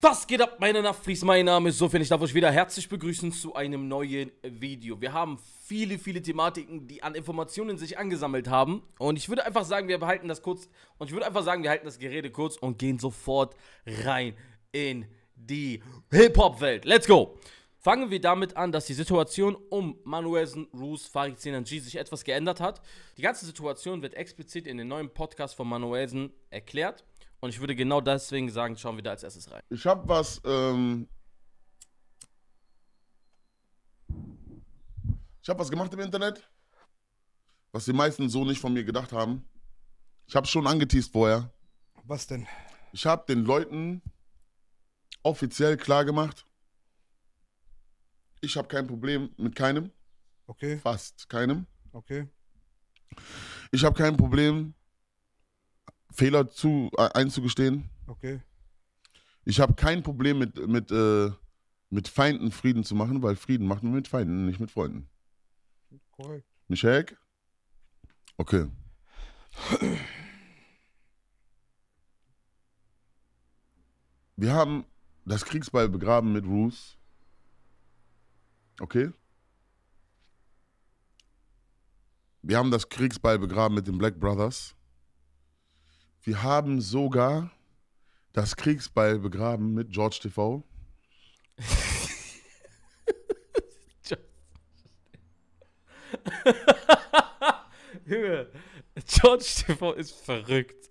Was geht ab, meine Nachtfries? Mein Name ist Sofian. ich darf euch wieder herzlich begrüßen zu einem neuen Video. Wir haben viele, viele Thematiken, die an Informationen sich angesammelt haben. Und ich würde einfach sagen, wir behalten das kurz. Und ich würde einfach sagen, wir halten das Gerede kurz und gehen sofort rein in die Hip-Hop-Welt. Let's go! Fangen wir damit an, dass die Situation um Manuelsen, Roos, Farid Senanji sich etwas geändert hat. Die ganze Situation wird explizit in den neuen Podcast von Manuelsen erklärt. Und ich würde genau deswegen sagen, schauen wir da als erstes rein. Ich habe was. Ähm ich habe was gemacht im Internet, was die meisten so nicht von mir gedacht haben. Ich habe schon angeteased vorher. Was denn? Ich habe den Leuten offiziell klar gemacht, ich habe kein Problem mit keinem. Okay. Fast keinem. Okay. Ich habe kein Problem Fehler zu, einzugestehen. Okay. Ich habe kein Problem mit, mit, äh, mit Feinden Frieden zu machen, weil Frieden macht man mit Feinden, nicht mit Freunden. Korrekt. Michael? Okay. Wir haben das Kriegsball begraben mit Ruth. Okay? Wir haben das Kriegsball begraben mit den Black Brothers. Die haben sogar das Kriegsbeil begraben mit George TV. George TV ist verrückt.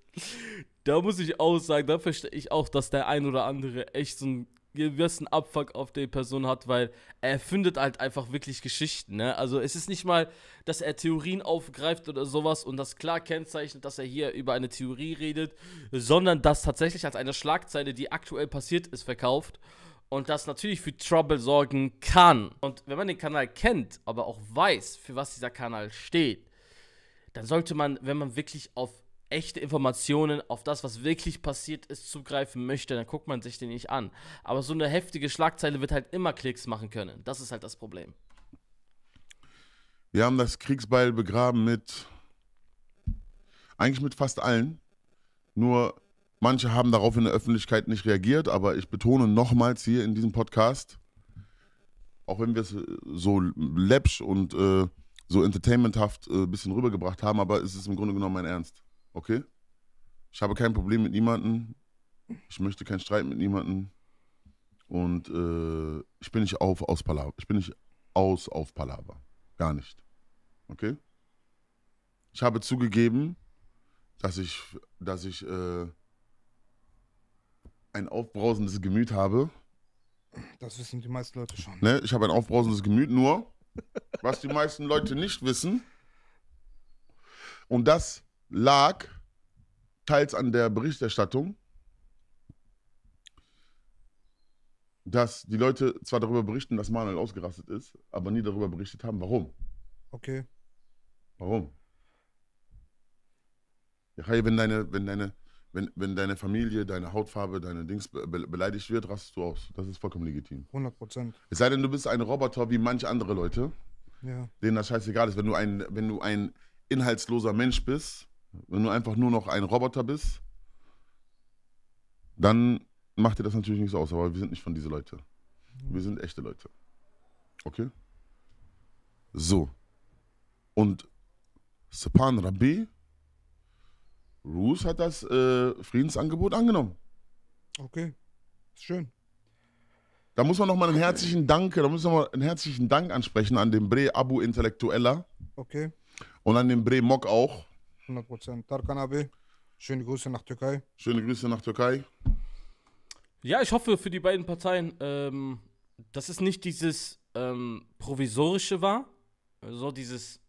Da muss ich auch sagen, da verstehe ich auch, dass der ein oder andere echt so ein gewissen Abfuck auf die Person hat, weil er findet halt einfach wirklich Geschichten. Ne? Also es ist nicht mal, dass er Theorien aufgreift oder sowas und das klar kennzeichnet, dass er hier über eine Theorie redet, sondern das tatsächlich als eine Schlagzeile, die aktuell passiert ist, verkauft und das natürlich für Trouble sorgen kann. Und wenn man den Kanal kennt, aber auch weiß, für was dieser Kanal steht, dann sollte man, wenn man wirklich auf echte Informationen auf das, was wirklich passiert ist, zugreifen möchte, dann guckt man sich den nicht an. Aber so eine heftige Schlagzeile wird halt immer Klicks machen können. Das ist halt das Problem. Wir haben das Kriegsbeil begraben mit eigentlich mit fast allen. Nur manche haben darauf in der Öffentlichkeit nicht reagiert, aber ich betone nochmals hier in diesem Podcast, auch wenn wir es äh, so läppsch und äh, so entertainmenthaft ein äh, bisschen rübergebracht haben, aber es ist im Grunde genommen mein Ernst okay, ich habe kein Problem mit niemandem, ich möchte keinen Streit mit niemandem und äh, ich bin nicht auf aus Palaver, ich bin nicht aus auf Palaver, gar nicht, okay? Ich habe zugegeben, dass ich, dass ich äh, ein aufbrausendes Gemüt habe. Das wissen die meisten Leute schon. Ne? Ich habe ein aufbrausendes Gemüt, nur was die meisten Leute nicht wissen. Und das lag teils an der Berichterstattung, dass die Leute zwar darüber berichten, dass Manuel ausgerastet ist, aber nie darüber berichtet haben, warum. Okay. Warum? Ja, wenn deine, wenn deine, wenn, wenn deine Familie, deine Hautfarbe, deine Dings be beleidigt wird, rastest du aus. Das ist vollkommen legitim. 100 Prozent. Es sei denn, du bist ein Roboter wie manche andere Leute, ja. denen das scheißegal ist. Wenn du ein, wenn du ein inhaltsloser Mensch bist, wenn du einfach nur noch ein Roboter bist, dann macht dir das natürlich nichts aus, aber wir sind nicht von diesen Leute. Wir sind echte Leute. Okay? So. Und Sepan Rabi, Ruth hat das äh, Friedensangebot angenommen. Okay. schön. Da muss man nochmal einen herzlichen Dank, da muss man einen herzlichen Dank ansprechen an den Bre Abu Intellektueller. Okay. Und an den Bre Mock auch. 100 Prozent. Tarkan AB, schöne Grüße nach Türkei. Schöne Grüße nach Türkei. Ja, ich hoffe für die beiden Parteien, ähm, dass es nicht dieses ähm, provisorische war, so also dieses,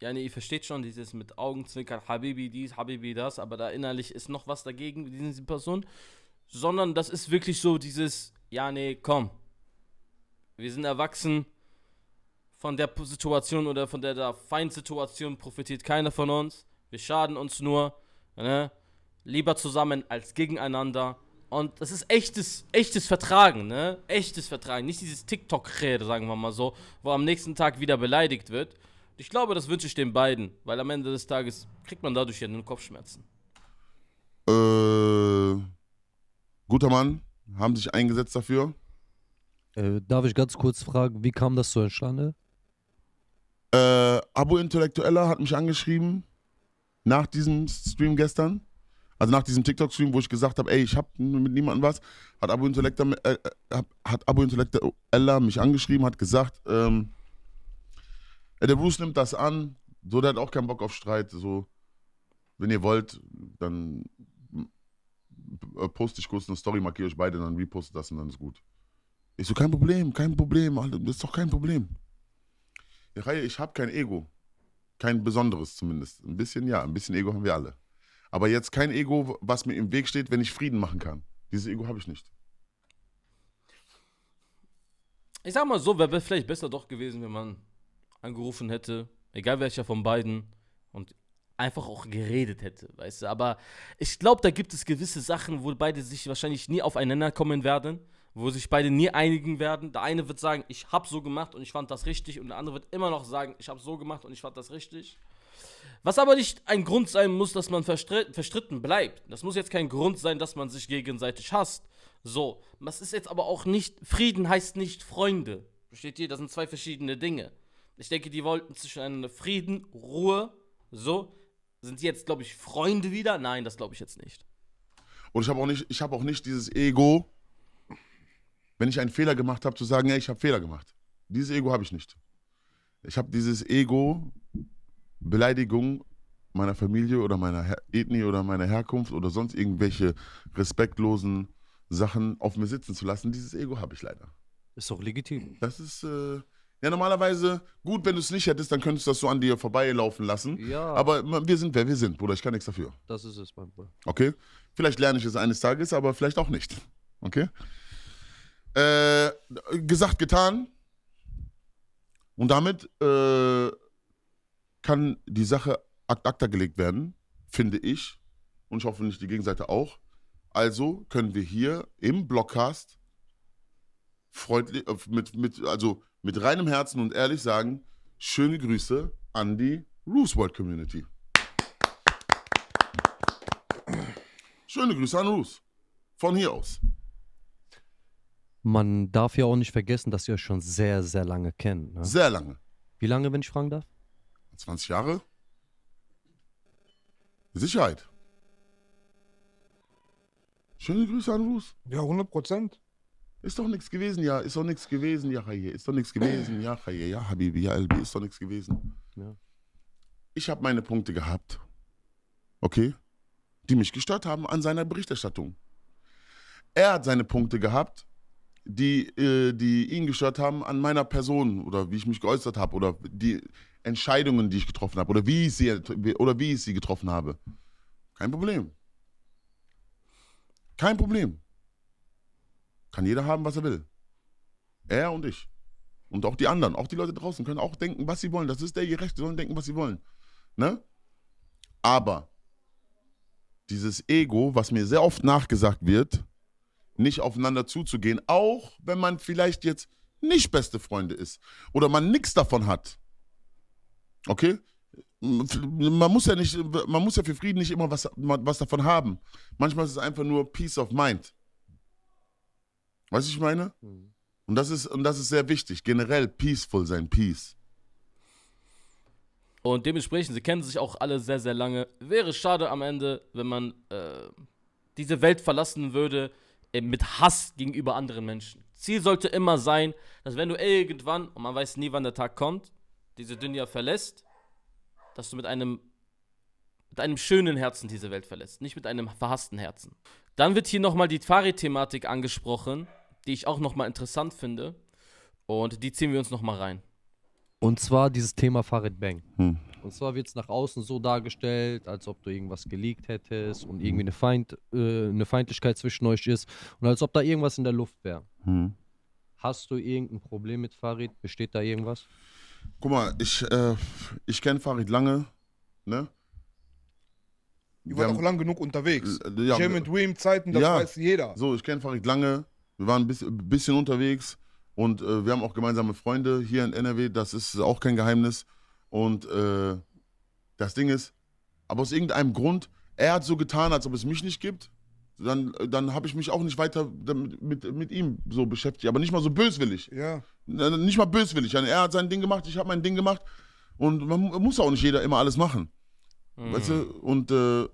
ja, nee, ihr versteht schon, dieses mit Augenzwinkern, Habibi dies, Habibi das, aber da innerlich ist noch was dagegen, diese Person, sondern das ist wirklich so dieses, ja, nee, komm, wir sind erwachsen, von der Situation oder von der, der Feindsituation profitiert keiner von uns. Wir schaden uns nur. Ne? Lieber zusammen als gegeneinander. Und das ist echtes, echtes Vertragen, ne? Echtes Vertragen. Nicht dieses TikTok-Rede, sagen wir mal so, wo am nächsten Tag wieder beleidigt wird. Ich glaube, das wünsche ich den beiden, weil am Ende des Tages kriegt man dadurch ja nur Kopfschmerzen. Äh, guter Mann, haben sich eingesetzt dafür. Äh, darf ich ganz kurz fragen, wie kam das so zustande? Äh, Abo Intellektueller hat mich angeschrieben nach diesem Stream gestern, also nach diesem TikTok-Stream, wo ich gesagt habe, ey, ich habe mit niemandem was, hat Abo Intellectuella, äh, äh, hat Abu Intellectuella mich angeschrieben, hat gesagt, ähm, der Bruce nimmt das an, so, der hat auch keinen Bock auf Streit, so, wenn ihr wollt, dann poste ich kurz eine Story, markiere euch beide, dann reposte das und dann ist gut. Ich so, kein Problem, kein Problem, das ist doch kein Problem. Ich habe kein Ego kein besonderes zumindest. Ein bisschen, ja, ein bisschen Ego haben wir alle. Aber jetzt kein Ego, was mir im Weg steht, wenn ich Frieden machen kann. Dieses Ego habe ich nicht. Ich sag mal so, wäre vielleicht besser doch gewesen, wenn man angerufen hätte, egal welcher von beiden, und einfach auch geredet hätte, weißt du. Aber ich glaube, da gibt es gewisse Sachen, wo beide sich wahrscheinlich nie aufeinander kommen werden wo sich beide nie einigen werden. Der eine wird sagen, ich habe so gemacht und ich fand das richtig und der andere wird immer noch sagen, ich habe so gemacht und ich fand das richtig. Was aber nicht ein Grund sein muss, dass man verstritten bleibt. Das muss jetzt kein Grund sein, dass man sich gegenseitig hasst. So, das ist jetzt aber auch nicht, Frieden heißt nicht Freunde. Versteht ihr? Das sind zwei verschiedene Dinge. Ich denke, die wollten zwischeneinander Frieden, Ruhe, so. Sind sie jetzt, glaube ich, Freunde wieder? Nein, das glaube ich jetzt nicht. Und ich habe auch nicht, ich habe auch nicht dieses Ego, wenn ich einen Fehler gemacht habe, zu sagen, ey, ich habe Fehler gemacht. Dieses Ego habe ich nicht. Ich habe dieses Ego, Beleidigung meiner Familie oder meiner Her Ethnie oder meiner Herkunft oder sonst irgendwelche respektlosen Sachen auf mir sitzen zu lassen. Dieses Ego habe ich leider. Ist doch legitim. Das ist äh, ja normalerweise gut, wenn du es nicht hättest, dann könntest du das so an dir vorbeilaufen lassen. Ja. Aber wir sind wer wir sind, Bruder. Ich kann nichts dafür. Das ist es, mein Bruder. Okay? Vielleicht lerne ich es eines Tages, aber vielleicht auch nicht. Okay? Äh, gesagt, getan. Und damit äh, kann die Sache ad acta gelegt werden, finde ich. Und ich hoffe nicht die Gegenseite auch. Also können wir hier im Blockcast freundlich, äh, mit, mit, also mit reinem Herzen und ehrlich sagen, schöne Grüße an die World Community. Schöne Grüße an Roos. Von hier aus. Man darf ja auch nicht vergessen, dass ihr euch schon sehr, sehr lange kennt. Ne? Sehr lange. Wie lange, wenn ich fragen darf? 20 Jahre? Sicherheit. Schöne Grüße an Ruß. Ja, 100 Prozent. Ist doch nichts gewesen, ja. Ist doch nichts gewesen, ja, Haye. Ist doch nichts gewesen, ja, Haye. Ja, Habibi, ja, LB. Ist doch nichts gewesen. Ja. Ich habe meine Punkte gehabt. Okay? Die mich gestört haben an seiner Berichterstattung. Er hat seine Punkte gehabt die, äh, die ihn gestört haben an meiner Person oder wie ich mich geäußert habe oder die Entscheidungen, die ich getroffen habe oder wie ich sie, oder wie ich sie getroffen habe. Kein Problem. Kein Problem. Kann jeder haben, was er will. Er und ich. Und auch die anderen, auch die Leute draußen können auch denken, was sie wollen. Das ist der Gerechte, sollen denken, was sie wollen. Ne? Aber dieses Ego, was mir sehr oft nachgesagt wird, nicht aufeinander zuzugehen, auch wenn man vielleicht jetzt nicht beste Freunde ist oder man nichts davon hat. Okay? Man muss ja nicht, man muss ja für Frieden nicht immer was, was davon haben. Manchmal ist es einfach nur Peace of Mind. Weißt du, ich meine? Mhm. Und das ist, und das ist sehr wichtig. Generell peaceful sein, Peace. Und dementsprechend, sie kennen sich auch alle sehr, sehr lange. Wäre schade am Ende, wenn man äh, diese Welt verlassen würde, äh, mit Hass gegenüber anderen Menschen. Ziel sollte immer sein, dass wenn du irgendwann, und man weiß nie, wann der Tag kommt, diese Dünja verlässt, dass du mit einem, mit einem schönen Herzen diese Welt verlässt, nicht mit einem verhassten Herzen. Dann wird hier nochmal die Tari-Thematik angesprochen, die ich auch nochmal interessant finde. Und die ziehen wir uns nochmal rein. Und zwar dieses Thema Farid Bang. Hm. Und zwar wird es nach außen so dargestellt, als ob du irgendwas geleakt hättest und irgendwie eine, Feind, äh, eine Feindlichkeit zwischen euch ist und als ob da irgendwas in der Luft wäre. Hm. Hast du irgendein Problem mit Farid? Besteht da irgendwas? Guck mal, ich, äh, ich kenne Farid lange, ne? Ihr wart auch lang genug unterwegs. Ja, Jam and Wim Zeiten, das ja, weiß jeder. So, ich kenne Farid lange. Wir waren ein bisschen, bisschen unterwegs und äh, wir haben auch gemeinsame Freunde hier in NRW. Das ist auch kein Geheimnis. Und äh, das Ding ist, aber aus irgendeinem Grund, er hat so getan, als ob es mich nicht gibt. Dann, dann habe ich mich auch nicht weiter mit, mit, mit, ihm so beschäftigt. Aber nicht mal so böswillig. Ja. Äh, nicht mal böswillig. Er hat sein Ding gemacht, ich habe mein Ding gemacht. Und man muss auch nicht jeder immer alles machen. Mhm. Weißt du? Und äh,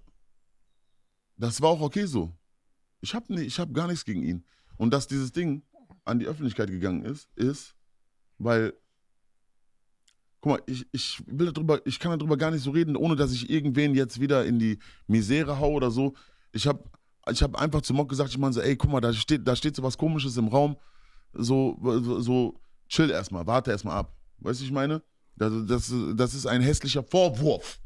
das war auch okay so. Ich habe ne, hab gar nichts gegen ihn. Und dass dieses Ding an die Öffentlichkeit gegangen ist, ist, weil guck mal, ich, ich will darüber, ich kann darüber gar nicht so reden, ohne dass ich irgendwen jetzt wieder in die Misere hau oder so. Ich habe ich hab einfach zu Mock gesagt, ich meine so, ey, guck mal, da steht, da steht so was komisches im Raum. So, so, chill erstmal, warte erstmal ab. Weißt du, ich meine? Das, das, das ist ein hässlicher Vorwurf.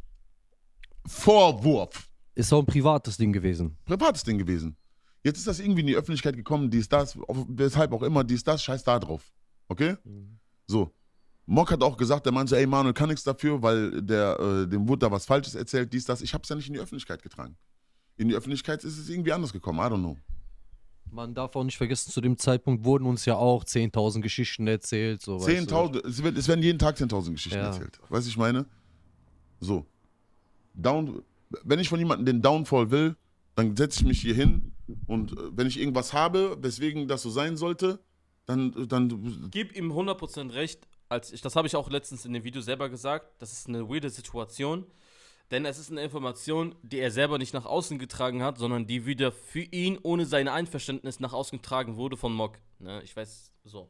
Vorwurf. Ist doch ein privates Ding gewesen. Privates Ding gewesen. Jetzt ist das irgendwie in die Öffentlichkeit gekommen, dies, das, weshalb auch immer, dies, das, scheiß da drauf. Okay? Mhm. So. Mock hat auch gesagt, der meinte, ey Manuel kann nichts dafür, weil der, äh, dem wurde da was Falsches erzählt, dies, das. Ich habe es ja nicht in die Öffentlichkeit getragen. In die Öffentlichkeit ist es irgendwie anders gekommen, I don't know. Man darf auch nicht vergessen, zu dem Zeitpunkt wurden uns ja auch 10.000 Geschichten erzählt. So, 10.000, es, es werden jeden Tag 10.000 Geschichten ja. erzählt. Weißt du, ich meine? So. Down, wenn ich von jemandem den Downfall will, dann setze ich mich hier hin und äh, wenn ich irgendwas habe, weswegen das so sein sollte, dann. dann Gib ihm 100% recht, als ich, das habe ich auch letztens in dem Video selber gesagt, das ist eine weirde Situation, denn es ist eine Information, die er selber nicht nach außen getragen hat, sondern die wieder für ihn ohne sein Einverständnis nach außen getragen wurde von Mock. Ne, ich weiß so.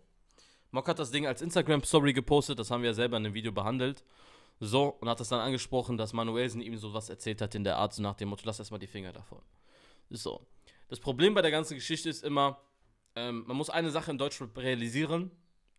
Mock hat das Ding als Instagram-Story gepostet, das haben wir ja selber in dem Video behandelt. So, und hat das dann angesprochen, dass Manuelsen ihm sowas erzählt hat in der Art, so nach dem Motto, lass erstmal die Finger davon. So. Das Problem bei der ganzen Geschichte ist immer, ähm, man muss eine Sache in Deutschland realisieren.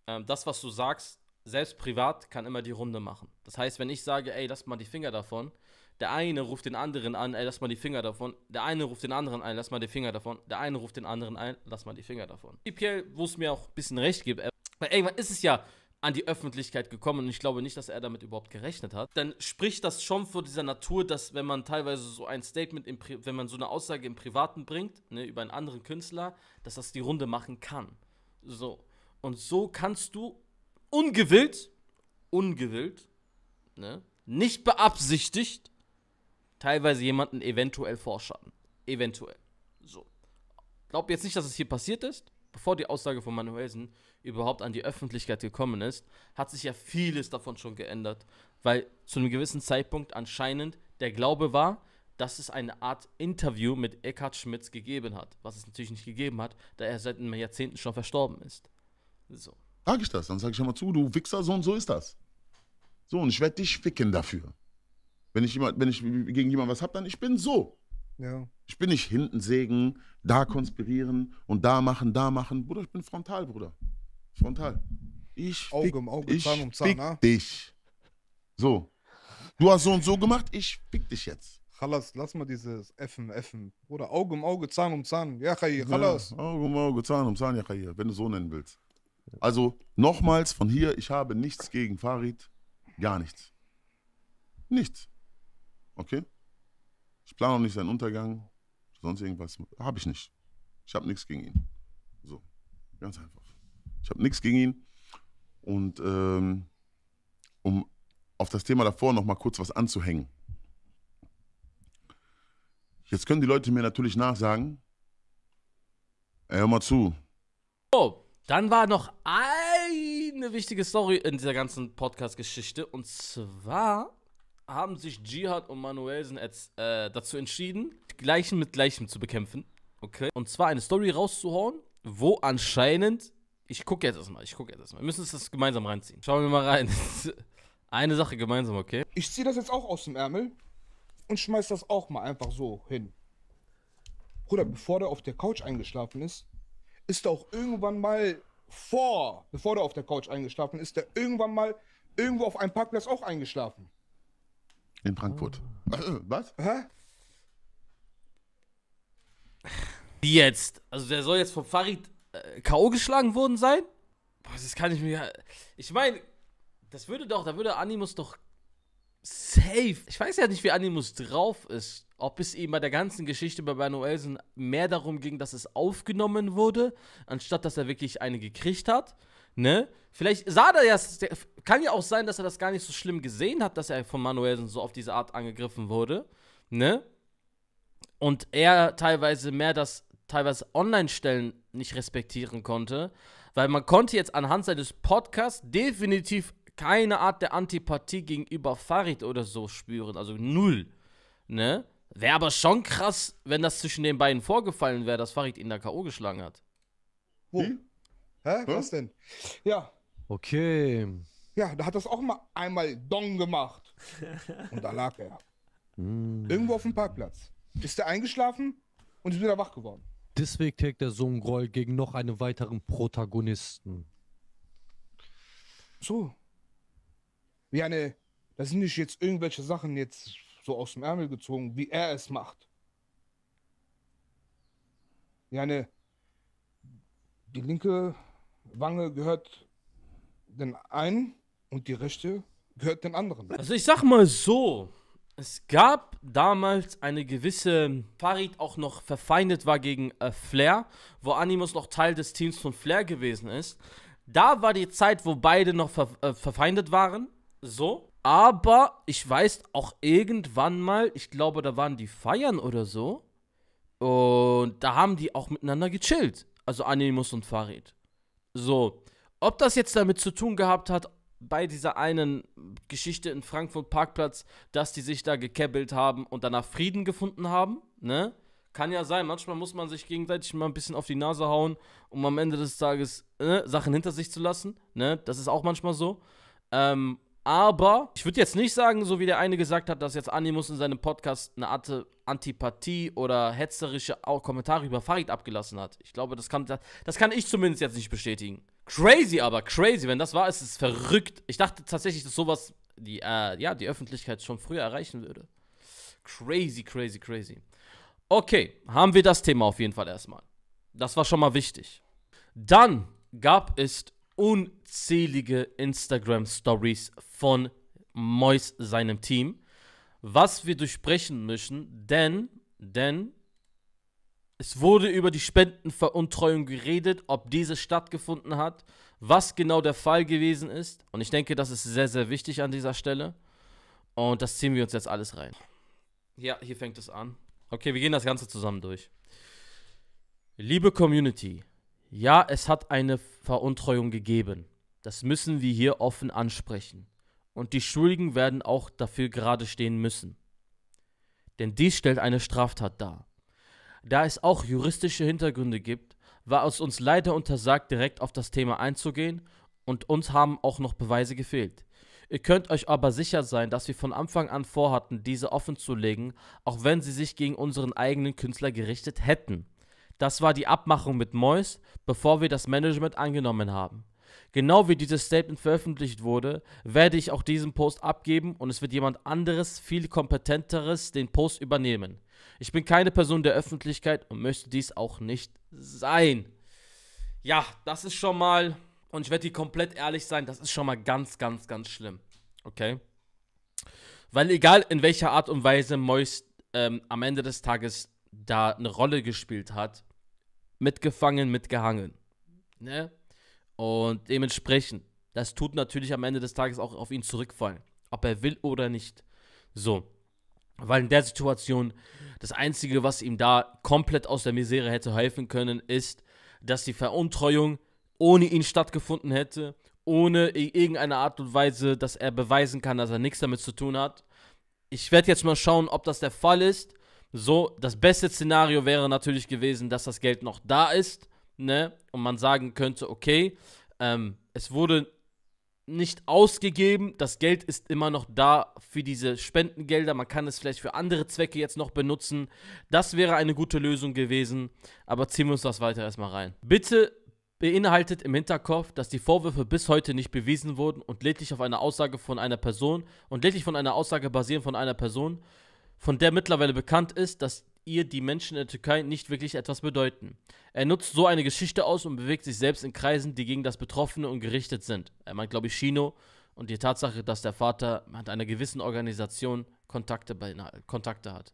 Ähm, das, was du sagst, selbst privat kann immer die Runde machen. Das heißt, wenn ich sage, ey, lass mal die Finger davon, der eine ruft den anderen an, ey, lass mal die Finger davon. Der eine ruft den anderen ein, lass mal die Finger davon. Der eine ruft den anderen ein, lass mal die Finger davon. Prinzipiell, wo es mir auch ein bisschen recht gibt, äh, weil irgendwann ist es ja an die Öffentlichkeit gekommen und ich glaube nicht, dass er damit überhaupt gerechnet hat, dann spricht das schon vor dieser Natur, dass wenn man teilweise so ein Statement, im Pri wenn man so eine Aussage im Privaten bringt, ne, über einen anderen Künstler, dass das die Runde machen kann. So. Und so kannst du ungewillt, ungewillt, ne, nicht beabsichtigt, teilweise jemanden eventuell vorschaden. Eventuell. So. Glaub jetzt nicht, dass es hier passiert ist. Bevor die Aussage von Manuelsen überhaupt an die Öffentlichkeit gekommen ist, hat sich ja vieles davon schon geändert, weil zu einem gewissen Zeitpunkt anscheinend der Glaube war, dass es eine Art Interview mit Eckhard Schmitz gegeben hat, was es natürlich nicht gegeben hat, da er seit einem Jahrzehnten schon verstorben ist. So. Sag ich das. Dann sage ich immer zu, du Wichser, so und so ist das. So, und ich werde dich ficken dafür. Wenn ich, jemand, wenn ich gegen jemanden was habe, dann ich bin so. Ja. Ich bin nicht hinten sägen, da konspirieren und da machen, da machen. Bruder, ich bin frontal, Bruder. Frontal. Ich Auge fick, um Auge, ich Zahn um Zahn. Fick ne? dich. So. Du hast so und so gemacht, ich fick dich jetzt. Chalas, lass mal dieses Effen, Effen. Bruder, Auge um Auge, Zahn um Zahn. Ja, Chayi, Chalas. Ja, Auge um Auge, Zahn um Zahn, ja, Chayi, wenn du so nennen willst. Also nochmals von hier, ich habe nichts gegen Farid, gar nichts. Nichts. Okay? Ich plane auch nicht seinen Untergang, sonst irgendwas. Habe ich nicht. Ich habe nichts gegen ihn. So, ganz einfach. Ich habe nichts gegen ihn. Und ähm, um auf das Thema davor nochmal kurz was anzuhängen. Jetzt können die Leute mir natürlich nachsagen, ey, hör mal zu. Oh, dann war noch eine wichtige Story in dieser ganzen Podcast-Geschichte. Und zwar haben sich Jihad und Manuelsen jetzt, äh, dazu entschieden, Gleichen mit Gleichem zu bekämpfen. Okay. Und zwar eine Story rauszuhauen, wo anscheinend. Ich gucke jetzt erstmal, ich gucke jetzt erstmal. Wir müssen uns das gemeinsam reinziehen. Schauen wir mal rein. eine Sache gemeinsam, okay? Ich ziehe das jetzt auch aus dem Ärmel und schmeiß das auch mal einfach so hin. Bruder, bevor der auf der Couch eingeschlafen ist, ist er auch irgendwann mal vor, bevor der auf der Couch eingeschlafen ist, der irgendwann mal irgendwo auf einem Parkplatz auch eingeschlafen. In Frankfurt. Oh. Was? Hä? Wie jetzt? Also der soll jetzt von Farid äh, K.O. geschlagen worden sein? Boah, das kann ich mir. ja. Ich meine, das würde doch, da würde Animus doch safe. Ich weiß ja nicht, wie Animus drauf ist ob es eben bei der ganzen Geschichte bei Brian Olsen mehr darum ging, dass es aufgenommen wurde, anstatt dass er wirklich eine gekriegt hat. Ne? Vielleicht sah er ja, kann ja auch sein, dass er das gar nicht so schlimm gesehen hat, dass er von Manuelsen so auf diese Art angegriffen wurde, ne? Und er teilweise mehr das teilweise Online-Stellen nicht respektieren konnte, weil man konnte jetzt anhand seines Podcasts definitiv keine Art der Antipathie gegenüber Farid oder so spüren, also null, ne? Wäre aber schon krass, wenn das zwischen den beiden vorgefallen wäre, dass Farid ihn da K.O. geschlagen hat. Wo? Hä? Hm? Was denn? Ja. Okay. Ja, da hat das auch mal einmal Dong gemacht. Und da lag er. Mm. Irgendwo auf dem Parkplatz. Ist er eingeschlafen und ist wieder wach geworden. Deswegen trägt der Sohn Groll gegen noch einen weiteren Protagonisten. So. Wie eine. Das sind nicht jetzt irgendwelche Sachen jetzt so aus dem Ärmel gezogen, wie er es macht. Ja, ne, die linke Wange gehört den einen und die rechte gehört den anderen. Also ich sag mal so, es gab damals eine gewisse Farid auch noch verfeindet war gegen äh, Flair, wo Animus noch Teil des Teams von Flair gewesen ist. Da war die Zeit, wo beide noch ver äh, verfeindet waren. So. Aber ich weiß auch irgendwann mal, ich glaube, da waren die Feiern oder so. Und da haben die auch miteinander gechillt. Also Animus und Farid. So. Ob das jetzt damit zu tun gehabt hat, bei dieser einen Geschichte in Frankfurt Parkplatz, dass die sich da gekebbelt haben und danach Frieden gefunden haben, ne? Kann ja sein, manchmal muss man sich gegenseitig mal ein bisschen auf die Nase hauen, um am Ende des Tages ne, Sachen hinter sich zu lassen, ne? Das ist auch manchmal so. Ähm, aber ich würde jetzt nicht sagen, so wie der eine gesagt hat, dass jetzt Animus in seinem Podcast eine Art Antipathie oder hetzerische Kommentare über Farid abgelassen hat. Ich glaube, das kann, das kann ich zumindest jetzt nicht bestätigen. Crazy aber, crazy. Wenn das war, ist es verrückt. Ich dachte tatsächlich, dass sowas die, äh, ja, die Öffentlichkeit schon früher erreichen würde. Crazy, crazy, crazy. Okay, haben wir das Thema auf jeden Fall erstmal. Das war schon mal wichtig. Dann gab es unzählige Instagram-Stories von Mois seinem Team, was wir durchbrechen müssen, denn, denn es wurde über die Spendenveruntreuung geredet, ob diese stattgefunden hat, was genau der Fall gewesen ist. Und ich denke, das ist sehr, sehr wichtig an dieser Stelle. Und das ziehen wir uns jetzt alles rein. Ja, hier fängt es an. Okay, wir gehen das Ganze zusammen durch. Liebe Community, ja, es hat eine Veruntreuung gegeben. Das müssen wir hier offen ansprechen. Und die Schuldigen werden auch dafür gerade stehen müssen. Denn dies stellt eine Straftat dar. Da es auch juristische Hintergründe gibt, war es uns leider untersagt, direkt auf das Thema einzugehen und uns haben auch noch Beweise gefehlt. Ihr könnt euch aber sicher sein, dass wir von Anfang an vorhatten, diese offen zu legen, auch wenn sie sich gegen unseren eigenen Künstler gerichtet hätten. Das war die Abmachung mit Mois, bevor wir das Management angenommen haben. Genau wie dieses Statement veröffentlicht wurde, werde ich auch diesen Post abgeben und es wird jemand anderes, viel kompetenteres, den Post übernehmen. Ich bin keine Person der Öffentlichkeit und möchte dies auch nicht sein. Ja, das ist schon mal, und ich werde dir komplett ehrlich sein, das ist schon mal ganz, ganz, ganz schlimm. Okay? Weil egal in welcher Art und Weise Mois ähm, am Ende des Tages da eine Rolle gespielt hat, mitgefangen, mitgehangen. Ne? Und dementsprechend, das tut natürlich am Ende des Tages auch auf ihn zurückfallen, ob er will oder nicht. So. Weil in der Situation das Einzige, was ihm da komplett aus der Misere hätte helfen können, ist, dass die Veruntreuung ohne ihn stattgefunden hätte, ohne irgendeine Art und Weise, dass er beweisen kann, dass er nichts damit zu tun hat. Ich werde jetzt mal schauen, ob das der Fall ist. So, das beste Szenario wäre natürlich gewesen, dass das Geld noch da ist, ne? Und man sagen könnte, okay, ähm, es wurde nicht ausgegeben, das Geld ist immer noch da für diese Spendengelder, man kann es vielleicht für andere Zwecke jetzt noch benutzen. Das wäre eine gute Lösung gewesen, aber ziehen wir uns das weiter erstmal rein. Bitte beinhaltet im Hinterkopf, dass die Vorwürfe bis heute nicht bewiesen wurden und lediglich auf einer Aussage von einer Person und lediglich von einer Aussage basieren von einer Person von der mittlerweile bekannt ist, dass ihr die Menschen in der Türkei nicht wirklich etwas bedeuten. Er nutzt so eine Geschichte aus und bewegt sich selbst in Kreisen, die gegen das Betroffene und gerichtet sind. Er meint, glaube ich, Chino und die Tatsache, dass der Vater mit einer gewissen Organisation Kontakte, bei, Kontakte hat.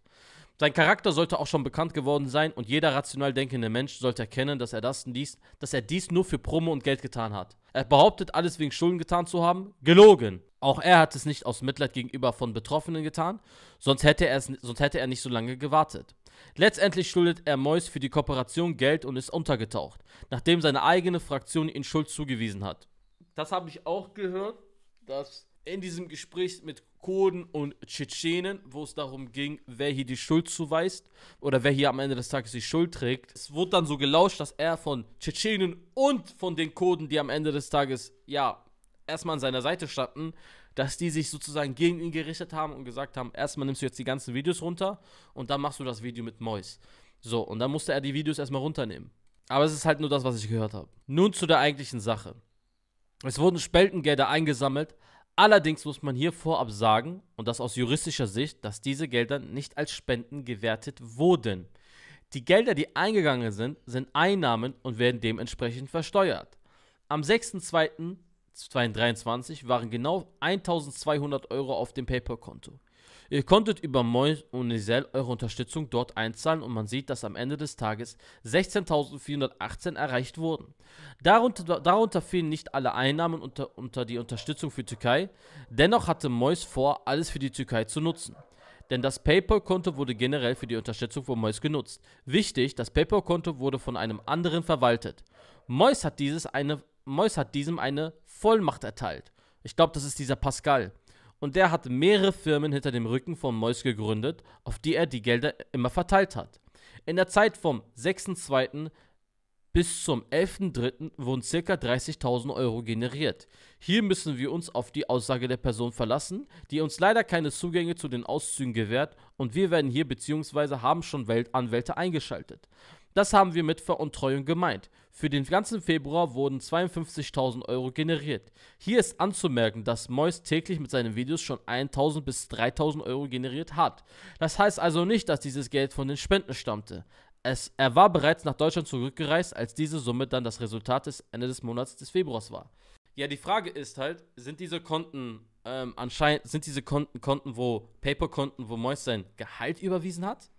Sein Charakter sollte auch schon bekannt geworden sein und jeder rational denkende Mensch sollte erkennen, dass er, das dies, dass er dies nur für Promo und Geld getan hat. Er behauptet, alles wegen Schulden getan zu haben. Gelogen. Auch er hat es nicht aus Mitleid gegenüber von Betroffenen getan, sonst hätte, er es, sonst hätte er nicht so lange gewartet. Letztendlich schuldet er Mois für die Kooperation Geld und ist untergetaucht, nachdem seine eigene Fraktion ihn Schuld zugewiesen hat. Das habe ich auch gehört, dass in diesem Gespräch mit Kurden und Tschetschenen, wo es darum ging, wer hier die Schuld zuweist oder wer hier am Ende des Tages die Schuld trägt. Es wurde dann so gelauscht, dass er von Tschetschenen und von den Kurden, die am Ende des Tages ja erstmal an seiner Seite standen, dass die sich sozusagen gegen ihn gerichtet haben und gesagt haben, erstmal nimmst du jetzt die ganzen Videos runter und dann machst du das Video mit Mois. So, und dann musste er die Videos erstmal runternehmen. Aber es ist halt nur das, was ich gehört habe. Nun zu der eigentlichen Sache. Es wurden Spendengelder eingesammelt, Allerdings muss man hier vorab sagen, und das aus juristischer Sicht, dass diese Gelder nicht als Spenden gewertet wurden. Die Gelder, die eingegangen sind, sind Einnahmen und werden dementsprechend versteuert. Am 6.2.2023 waren genau 1200 Euro auf dem PayPal-Konto. Ihr konntet über Mois und Nisel eure Unterstützung dort einzahlen und man sieht, dass am Ende des Tages 16.418 erreicht wurden. Darunter, darunter, fielen nicht alle Einnahmen unter, unter die Unterstützung für Türkei, dennoch hatte Mois vor, alles für die Türkei zu nutzen denn das PayPal-Konto wurde generell für die Unterstützung von Mois genutzt. Wichtig, das PayPal-Konto wurde von einem anderen verwaltet. Mois hat, dieses eine, Mois hat diesem eine Vollmacht erteilt. Ich glaube, das ist dieser Pascal und der hat mehrere Firmen hinter dem Rücken von Mois gegründet, auf die er die Gelder immer verteilt hat. In der Zeit vom 6.2. bis zum 11.3. wurden ca. 30.000 Euro generiert. Hier müssen wir uns auf die Aussage der Person verlassen, die uns leider keine Zugänge zu den Auszügen gewährt und wir werden hier bzw. haben schon Weltanwälte eingeschaltet. Das haben wir mit Veruntreuung gemeint. Für den ganzen Februar wurden 52.000 Euro generiert. Hier ist anzumerken, dass Mois täglich mit seinen Videos schon 1.000 bis 3.000 Euro generiert hat. Das heißt also nicht, dass dieses Geld von den Spenden stammte. Es, er war bereits nach Deutschland zurückgereist, als diese Summe dann das Resultat des Ende des Monats des Februars war. Ja, die Frage ist halt, sind diese Konten ähm, anscheinend, sind diese Konten Konten, wo Paper-Konten, wo Mois sein Gehalt überwiesen hat?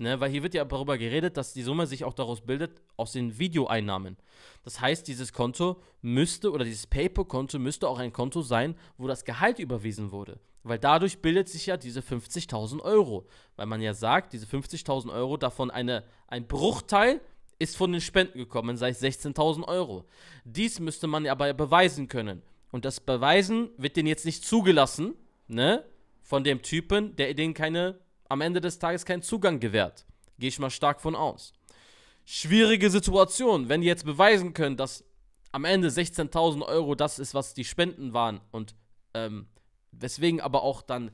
Ne, weil hier wird ja darüber geredet, dass die Summe sich auch daraus bildet, aus den Videoeinnahmen. Das heißt, dieses Konto müsste oder dieses PayPal-Konto müsste auch ein Konto sein, wo das Gehalt überwiesen wurde. Weil dadurch bildet sich ja diese 50.000 Euro. Weil man ja sagt, diese 50.000 Euro, davon eine, ein Bruchteil ist von den Spenden gekommen, sei es 16.000 Euro. Dies müsste man aber beweisen können. Und das Beweisen wird denen jetzt nicht zugelassen, ne? Von dem Typen, der denen keine am Ende des Tages keinen Zugang gewährt. Gehe ich mal stark von aus. Schwierige Situation, wenn die jetzt beweisen können, dass am Ende 16.000 Euro das ist, was die Spenden waren und ähm, weswegen aber auch dann,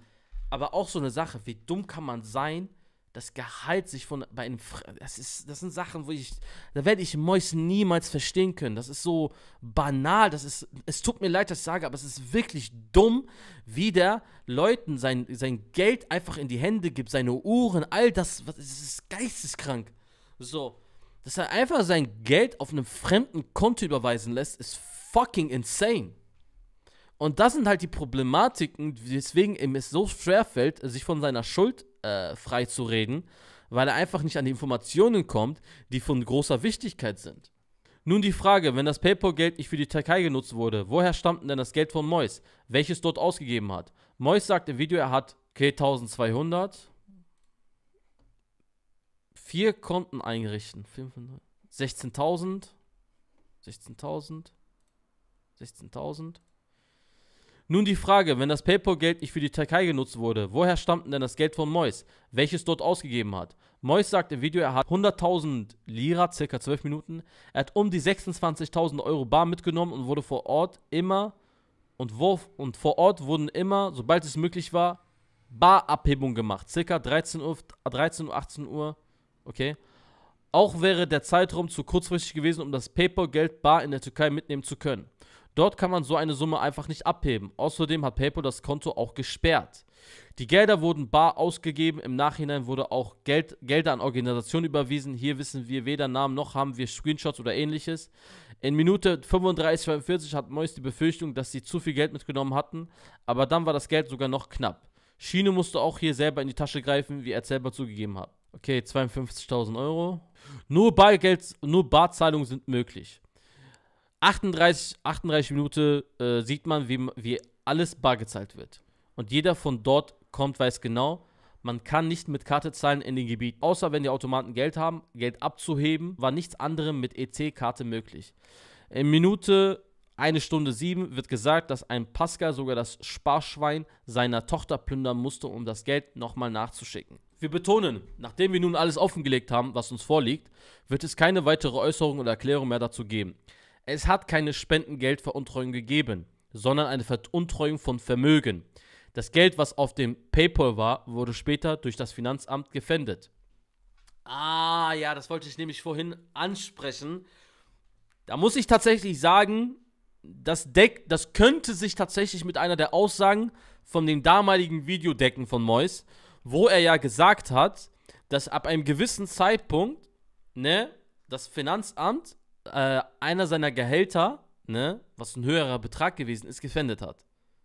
aber auch so eine Sache, wie dumm kann man sein, das Gehalt sich von bei einem das ist das sind Sachen, wo ich da werde ich Mois niemals verstehen können. Das ist so banal, das ist es tut mir leid, dass ich sage, aber es ist wirklich dumm, wie der Leuten sein sein Geld einfach in die Hände gibt, seine Uhren, all das, was es ist geisteskrank. So, dass er einfach sein Geld auf einem fremden Konto überweisen lässt, ist fucking insane. Und das sind halt die Problematiken, weswegen ihm es so schwer fällt, sich von seiner Schuld äh, frei zu reden, weil er einfach nicht an die Informationen kommt, die von großer Wichtigkeit sind. Nun die Frage, wenn das PayPal-Geld nicht für die Türkei genutzt wurde, woher stammt denn das Geld von Mois, welches dort ausgegeben hat? Mois sagt im Video, er hat, okay, 1200, vier Konten einrichten, 16.000, 16.000, 16.000, nun die Frage, wenn das PayPal-Geld nicht für die Türkei genutzt wurde, woher stammt denn das Geld von Mois, welches dort ausgegeben hat? Mois sagt im Video, er hat 100.000 Lira, circa 12 Minuten. Er hat um die 26.000 Euro bar mitgenommen und wurde vor Ort immer und, wo, und vor Ort wurden immer, sobald es möglich war, Barabhebung gemacht, circa 13 Uhr, 13 Uhr, 18 Uhr, okay. Auch wäre der Zeitraum zu kurzfristig gewesen, um das PayPal-Geld bar in der Türkei mitnehmen zu können. Dort kann man so eine Summe einfach nicht abheben. Außerdem hat PayPal das Konto auch gesperrt. Die Gelder wurden bar ausgegeben, im Nachhinein wurde auch Geld, Gelder an Organisationen überwiesen. Hier wissen wir weder Namen noch haben wir Screenshots oder ähnliches. In Minute 35 45 hat Mois die Befürchtung, dass sie zu viel Geld mitgenommen hatten, aber dann war das Geld sogar noch knapp. Schiene musste auch hier selber in die Tasche greifen, wie er selber zugegeben hat. Okay, 52.000 Euro. Nur, Bargeld, nur Barzahlungen sind möglich. 38, 38 Minuten äh, sieht man, wie, wie alles bar gezahlt wird. Und jeder von dort kommt, weiß genau, man kann nicht mit Karte zahlen in den Gebiet. Außer wenn die Automaten Geld haben, Geld abzuheben, war nichts anderem mit EC-Karte möglich. In Minute eine Stunde sieben wird gesagt, dass ein Pascal sogar das Sparschwein seiner Tochter plündern musste, um das Geld nochmal nachzuschicken. Wir betonen, nachdem wir nun alles offengelegt haben, was uns vorliegt, wird es keine weitere Äußerung oder Erklärung mehr dazu geben. Es hat keine Spendengeldveruntreuung gegeben, sondern eine Veruntreuung von Vermögen. Das Geld, was auf dem PayPal war, wurde später durch das Finanzamt gefändet. Ah, ja, das wollte ich nämlich vorhin ansprechen. Da muss ich tatsächlich sagen, das deckt, das könnte sich tatsächlich mit einer der Aussagen von dem damaligen Video decken von Mois, wo er ja gesagt hat, dass ab einem gewissen Zeitpunkt, ne, das Finanzamt äh, einer seiner Gehälter, ne, was ein höherer Betrag gewesen ist, gefändet hat.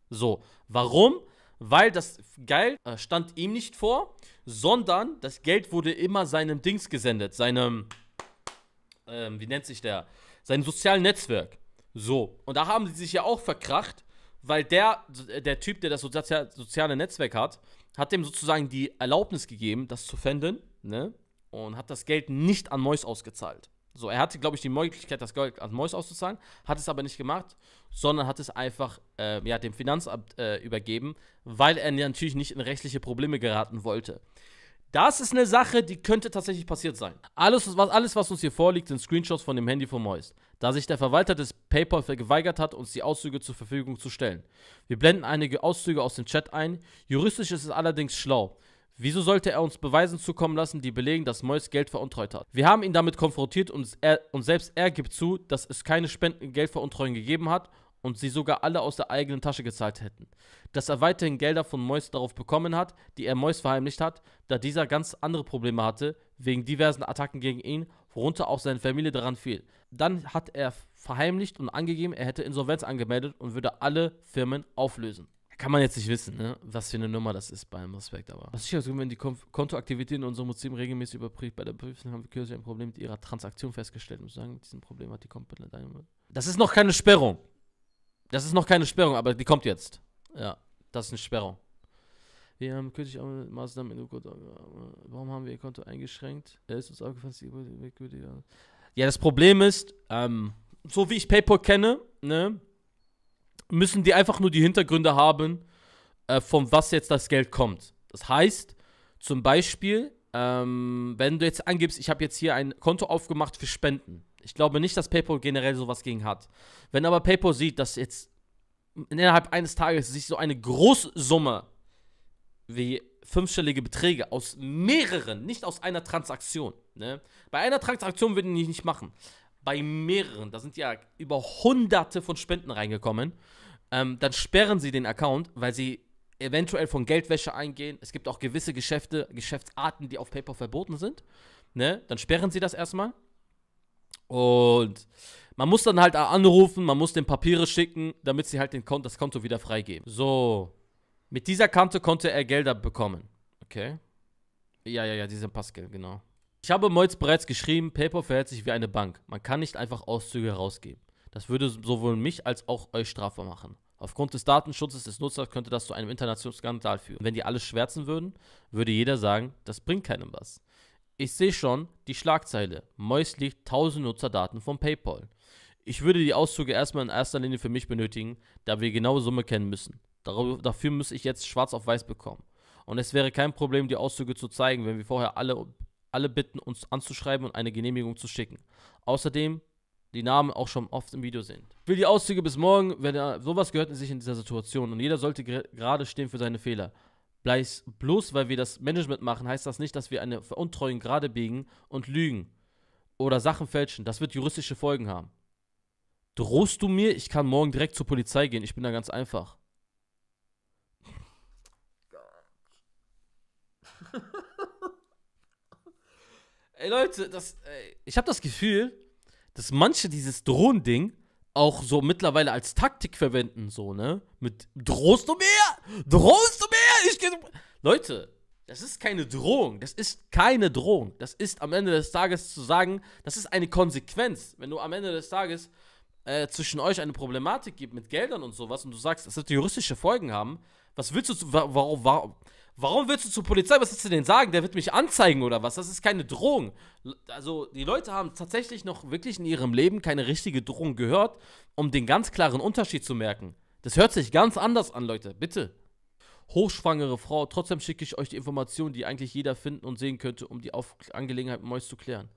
So, warum? Weil das Geld äh, stand ihm nicht vor, sondern das Geld wurde immer seinem Dings gesendet, seinem, ähm, wie nennt sich der, seinem sozialen Netzwerk. So, und da haben sie sich ja auch verkracht, weil der, der Typ, der das soziale Netzwerk hat, hat dem sozusagen die Erlaubnis gegeben, das zu fänden, ne? Und hat das Geld nicht an Mois ausgezahlt. So, er hatte, glaube ich, die Möglichkeit, das Geld an Mois auszuzahlen, hat es aber nicht gemacht, sondern hat es einfach äh, ja, dem Finanzamt äh, übergeben, weil er natürlich nicht in rechtliche Probleme geraten wollte. Das ist eine Sache, die könnte tatsächlich passiert sein. Alles, was, alles, was uns hier vorliegt, sind Screenshots von dem Handy von Mois, da sich der Verwalter des PayPal verweigert hat, uns die Auszüge zur Verfügung zu stellen. Wir blenden einige Auszüge aus dem Chat ein. Juristisch ist es allerdings schlau, Wieso sollte er uns Beweisen zukommen lassen, die belegen, dass Mois Geld veruntreut hat? Wir haben ihn damit konfrontiert und, er, und selbst er gibt zu, dass es keine Spenden Geldveruntreuen gegeben hat und sie sogar alle aus der eigenen Tasche gezahlt hätten. Dass er weiterhin Gelder von Mois darauf bekommen hat, die er Mois verheimlicht hat, da dieser ganz andere Probleme hatte, wegen diversen Attacken gegen ihn, worunter auch seine Familie daran fiel. Dann hat er verheimlicht und angegeben, er hätte Insolvenz angemeldet und würde alle Firmen auflösen kann man jetzt nicht wissen, ne? was für eine Nummer das ist beim Respekt. Aber was ich also, wenn die Kontoaktivitäten in unserem System regelmäßig überprüft, bei der Prüfung haben wir kürzlich ein Problem mit ihrer Transaktion festgestellt. Muss sagen, mit diesem Problem hat die komplett eine. Das ist noch keine Sperrung. Das ist noch keine Sperrung, aber die kommt jetzt. Ja, das ist eine Sperrung. Wir haben kürzlich auch mit Maßnahmen in Warum haben wir ihr Konto eingeschränkt? Er ist uns aufgefallen, die weg Ja, das Problem ist, ähm, so wie ich PayPal kenne, ne? müssen die einfach nur die Hintergründe haben, äh, von was jetzt das Geld kommt. Das heißt, zum Beispiel, ähm, wenn du jetzt angibst, ich habe jetzt hier ein Konto aufgemacht für Spenden. Ich glaube nicht, dass PayPal generell sowas gegen hat. Wenn aber PayPal sieht, dass jetzt innerhalb eines Tages sich so eine Großsumme wie fünfstellige Beträge aus mehreren, nicht aus einer Transaktion. Ne? Bei einer Transaktion würden die nicht machen. Bei mehreren, da sind ja über hunderte von Spenden reingekommen ähm, dann sperren sie den Account, weil sie eventuell von Geldwäsche eingehen. Es gibt auch gewisse Geschäfte, Geschäftsarten, die auf PayPal verboten sind. Ne? Dann sperren sie das erstmal. Und man muss dann halt anrufen, man muss den Papiere schicken, damit sie halt den Konto, das Konto wieder freigeben. So. Mit dieser Kante konnte er Gelder bekommen. Okay. Ja, ja, ja, diese Pascal, genau. Ich habe Moitz bereits geschrieben, PayPal verhält sich wie eine Bank. Man kann nicht einfach Auszüge rausgeben. Das würde sowohl mich als auch euch strafbar machen. Aufgrund des Datenschutzes des Nutzers könnte das zu einem internationalen Skandal führen. Wenn die alles schwärzen würden, würde jeder sagen, das bringt keinem was. Ich sehe schon die Schlagzeile: Mois liegt 1000 Nutzerdaten von PayPal. Ich würde die Auszüge erstmal in erster Linie für mich benötigen, da wir genaue Summe kennen müssen. dafür muss ich jetzt schwarz auf weiß bekommen. Und es wäre kein Problem, die Auszüge zu zeigen, wenn wir vorher alle, alle bitten, uns anzuschreiben und eine Genehmigung zu schicken. Außerdem die Namen auch schon oft im Video sehen. Ich will die Auszüge bis morgen, wenn er, sowas gehört sich in dieser Situation und jeder sollte gerade stehen für seine Fehler. Bleis, bloß weil wir das Management machen, heißt das nicht, dass wir eine Veruntreuung gerade biegen und lügen oder Sachen fälschen. Das wird juristische Folgen haben. Drohst du mir, ich kann morgen direkt zur Polizei gehen. Ich bin da ganz einfach. ey Leute, das, ey, ich habe das Gefühl, dass manche dieses Drohending auch so mittlerweile als Taktik verwenden, so, ne? Mit drohst du mir? Drohst du mir? Ich geh Leute, das ist keine Drohung. Das ist keine Drohung. Das ist am Ende des Tages zu sagen, das ist eine Konsequenz. Wenn du am Ende des Tages äh, zwischen euch eine Problematik gibt mit Geldern und sowas und du sagst, das wird juristische Folgen haben, was willst du, warum, warum, Warum willst du zur Polizei? Was willst du denn sagen? Der wird mich anzeigen oder was? Das ist keine Drohung. Also, die Leute haben tatsächlich noch wirklich in ihrem Leben keine richtige Drohung gehört, um den ganz klaren Unterschied zu merken. Das hört sich ganz anders an, Leute. Bitte. Hochschwangere Frau, trotzdem schicke ich euch die Informationen, die eigentlich jeder finden und sehen könnte, um die Auf Angelegenheit mit euch zu klären.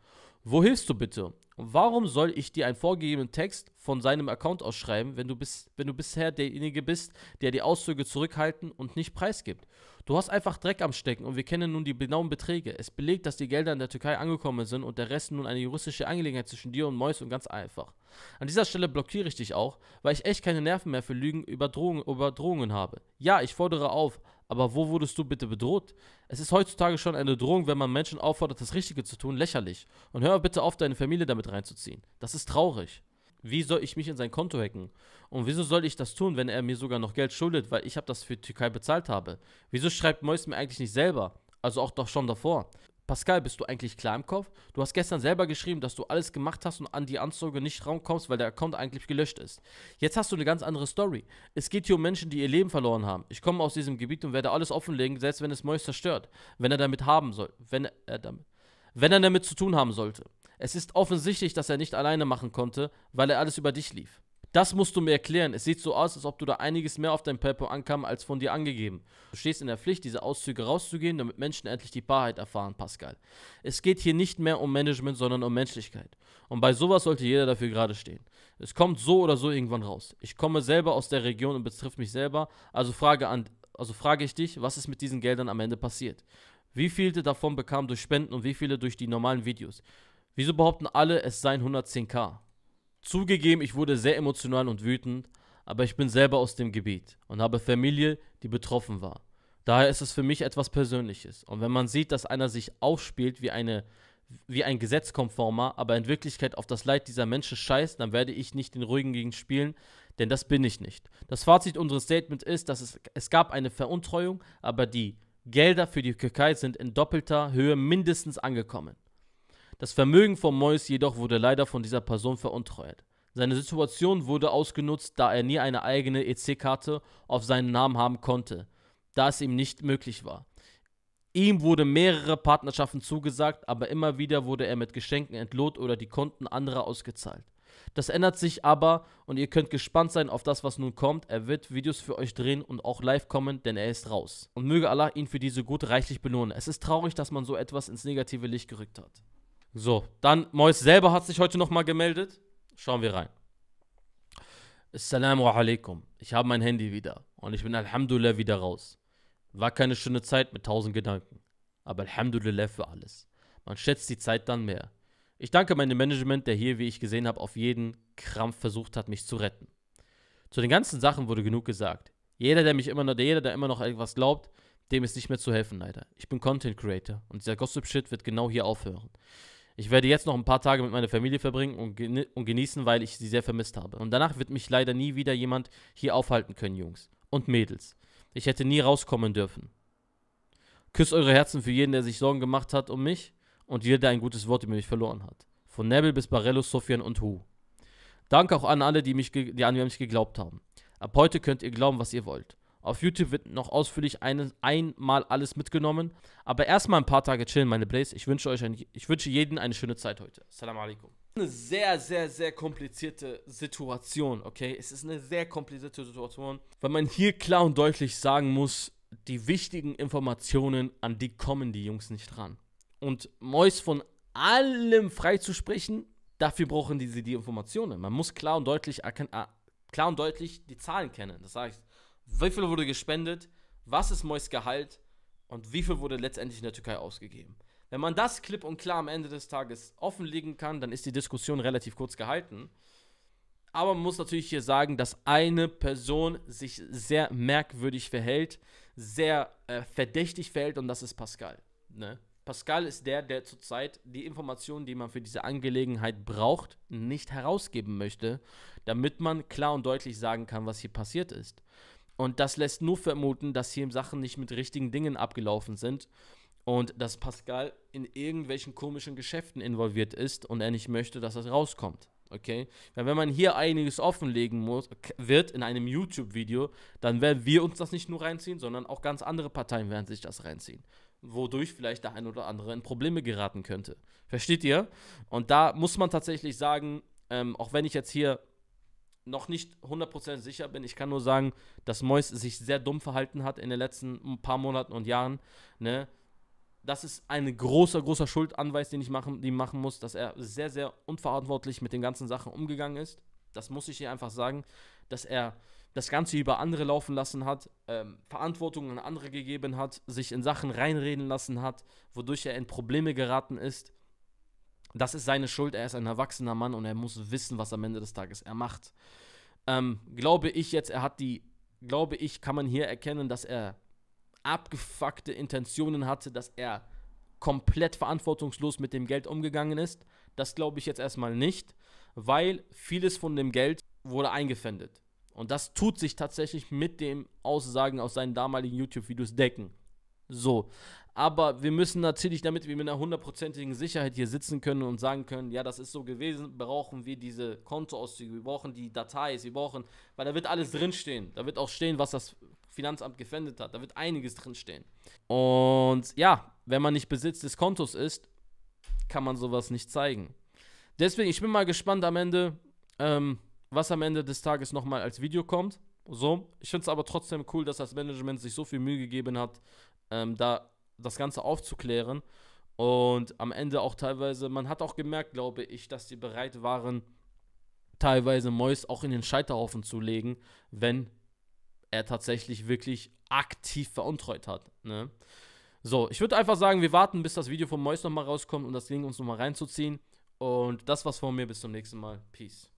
Wo hilfst du bitte? warum soll ich dir einen vorgegebenen Text von seinem Account ausschreiben, wenn du, bis, wenn du bisher derjenige bist, der die Auszüge zurückhalten und nicht preisgibt? Du hast einfach Dreck am Stecken und wir kennen nun die genauen Beträge. Es belegt, dass die Gelder in der Türkei angekommen sind und der Rest nun eine juristische Angelegenheit zwischen dir und Mois und ganz einfach. An dieser Stelle blockiere ich dich auch, weil ich echt keine Nerven mehr für Lügen über, Drohung, über Drohungen habe. Ja, ich fordere auf, aber wo wurdest du bitte bedroht? Es ist heutzutage schon eine Drohung, wenn man Menschen auffordert, das Richtige zu tun, lächerlich. Und hör bitte auf, deine Familie damit reinzuziehen. Das ist traurig. Wie soll ich mich in sein Konto hacken? Und wieso soll ich das tun, wenn er mir sogar noch Geld schuldet, weil ich habe das für Türkei bezahlt habe? Wieso schreibt Mois mir eigentlich nicht selber? Also auch doch schon davor. Pascal, bist du eigentlich klar im Kopf? Du hast gestern selber geschrieben, dass du alles gemacht hast und an die Anzeige nicht rankommst, weil der Account eigentlich gelöscht ist. Jetzt hast du eine ganz andere Story. Es geht hier um Menschen, die ihr Leben verloren haben. Ich komme aus diesem Gebiet und werde alles offenlegen, selbst wenn es Mois zerstört. Wenn er damit haben soll. Wenn er damit. Wenn er damit zu tun haben sollte. Es ist offensichtlich, dass er nicht alleine machen konnte, weil er alles über dich lief. Das musst du mir erklären. Es sieht so aus, als ob du da einiges mehr auf dein PayPal ankam, als von dir angegeben. Du stehst in der Pflicht, diese Auszüge rauszugehen, damit Menschen endlich die Wahrheit erfahren, Pascal. Es geht hier nicht mehr um Management, sondern um Menschlichkeit. Und bei sowas sollte jeder dafür gerade stehen. Es kommt so oder so irgendwann raus. Ich komme selber aus der Region und betrifft mich selber. Also frage, an, also frage ich dich, was ist mit diesen Geldern am Ende passiert? Wie viele davon bekamen durch Spenden und wie viele durch die normalen Videos? Wieso behaupten alle, es seien 110k? Zugegeben, ich wurde sehr emotional und wütend, aber ich bin selber aus dem Gebiet und habe Familie, die betroffen war. Daher ist es für mich etwas Persönliches. Und wenn man sieht, dass einer sich aufspielt wie, eine, wie ein gesetzkonformer, aber in Wirklichkeit auf das Leid dieser Menschen scheißt, dann werde ich nicht den ruhigen gegen spielen, denn das bin ich nicht. Das Fazit unseres Statements ist, dass es, es gab eine Veruntreuung, aber die Gelder für die Türkei sind in doppelter Höhe mindestens angekommen. Das Vermögen von Mois jedoch wurde leider von dieser Person veruntreut. Seine Situation wurde ausgenutzt, da er nie eine eigene EC-Karte auf seinen Namen haben konnte, da es ihm nicht möglich war. Ihm wurden mehrere Partnerschaften zugesagt, aber immer wieder wurde er mit Geschenken entlohnt oder die Konten anderer ausgezahlt. Das ändert sich aber und ihr könnt gespannt sein auf das, was nun kommt. Er wird Videos für euch drehen und auch live kommen, denn er ist raus. Und möge Allah ihn für diese gut reichlich belohnen. Es ist traurig, dass man so etwas ins negative Licht gerückt hat. So, dann Mois selber hat sich heute nochmal gemeldet. Schauen wir rein. Assalamu alaikum. Ich habe mein Handy wieder und ich bin Alhamdulillah wieder raus. War keine schöne Zeit mit tausend Gedanken. Aber Alhamdulillah für alles. Man schätzt die Zeit dann mehr. Ich danke meinem Management, der hier, wie ich gesehen habe, auf jeden Krampf versucht hat, mich zu retten. Zu den ganzen Sachen wurde genug gesagt. Jeder, der mich immer noch, jeder, der immer noch etwas glaubt, dem ist nicht mehr zu helfen, leider. Ich bin Content Creator und dieser Gossip Shit wird genau hier aufhören. Ich werde jetzt noch ein paar Tage mit meiner Familie verbringen und, genießen, weil ich sie sehr vermisst habe. Und danach wird mich leider nie wieder jemand hier aufhalten können, Jungs und Mädels. Ich hätte nie rauskommen dürfen. Küsst eure Herzen für jeden, der sich Sorgen gemacht hat um mich und jeder, der ein gutes Wort über mich verloren hat. Von Nebel bis Barello, Sofian und Hu. Danke auch an alle, die, mich die an mich geglaubt haben. Ab heute könnt ihr glauben, was ihr wollt. Auf YouTube wird noch ausführlich ein, einmal alles mitgenommen. Aber erstmal ein paar Tage chillen, meine Blaze. Ich wünsche euch ein, ich wünsche jedem eine schöne Zeit heute. Salam alaikum. Eine sehr, sehr, sehr komplizierte Situation, okay? Es ist eine sehr komplizierte Situation, weil man hier klar und deutlich sagen muss, die wichtigen Informationen, an die kommen die Jungs nicht ran. Und Mois von allem freizusprechen, dafür brauchen diese die Informationen. Man muss klar und deutlich erkennen, äh, klar und deutlich die Zahlen kennen. Das heißt, wie viel wurde gespendet, was ist Mois Gehalt und wie viel wurde letztendlich in der Türkei ausgegeben. Wenn man das klipp und klar am Ende des Tages offenlegen kann, dann ist die Diskussion relativ kurz gehalten. Aber man muss natürlich hier sagen, dass eine Person sich sehr merkwürdig verhält, sehr äh, verdächtig verhält und das ist Pascal. Ne? Pascal ist der, der zurzeit die Informationen, die man für diese Angelegenheit braucht, nicht herausgeben möchte, damit man klar und deutlich sagen kann, was hier passiert ist. Und das lässt nur vermuten, dass hier Sachen nicht mit richtigen Dingen abgelaufen sind und dass Pascal in irgendwelchen komischen Geschäften involviert ist und er nicht möchte, dass das rauskommt. Okay? Weil wenn man hier einiges offenlegen muss, wird in einem YouTube-Video, dann werden wir uns das nicht nur reinziehen, sondern auch ganz andere Parteien werden sich das reinziehen. Wodurch vielleicht der ein oder andere in Probleme geraten könnte. Versteht ihr? Und da muss man tatsächlich sagen, ähm, auch wenn ich jetzt hier noch nicht 100% sicher bin. Ich kann nur sagen, dass Mois sich sehr dumm verhalten hat in den letzten paar Monaten und Jahren. Ne? Das ist ein großer, großer Schuldanweis, den ich machen, die machen muss, dass er sehr, sehr unverantwortlich mit den ganzen Sachen umgegangen ist. Das muss ich hier einfach sagen, dass er das Ganze über andere laufen lassen hat, ähm, Verantwortung an andere gegeben hat, sich in Sachen reinreden lassen hat, wodurch er in Probleme geraten ist das ist seine Schuld. Er ist ein erwachsener Mann und er muss wissen, was am Ende des Tages er macht. Ähm, glaube ich jetzt, er hat die, glaube ich, kann man hier erkennen, dass er abgefuckte Intentionen hatte, dass er komplett verantwortungslos mit dem Geld umgegangen ist. Das glaube ich jetzt erstmal nicht, weil vieles von dem Geld wurde eingefändet. Und das tut sich tatsächlich mit den Aussagen aus seinen damaligen YouTube-Videos decken. So. Aber wir müssen natürlich, damit wir mit einer hundertprozentigen Sicherheit hier sitzen können und sagen können, ja, das ist so gewesen, brauchen wir diese Kontoauszüge, wir brauchen die Dateis, wir brauchen, weil da wird alles drinstehen. Da wird auch stehen, was das Finanzamt gefändet hat. Da wird einiges drinstehen. Und ja, wenn man nicht Besitz des Kontos ist, kann man sowas nicht zeigen. Deswegen, ich bin mal gespannt am Ende, ähm, was am Ende des Tages nochmal als Video kommt. So, ich finde es aber trotzdem cool, dass das Management sich so viel Mühe gegeben hat, ähm, da das Ganze aufzuklären. Und am Ende auch teilweise, man hat auch gemerkt, glaube ich, dass sie bereit waren, teilweise Mois auch in den Scheiterhaufen zu legen, wenn er tatsächlich wirklich aktiv veruntreut hat. Ne? So, ich würde einfach sagen, wir warten, bis das Video von Mois nochmal rauskommt, um das Ding uns nochmal reinzuziehen. Und das war's von mir. Bis zum nächsten Mal. Peace.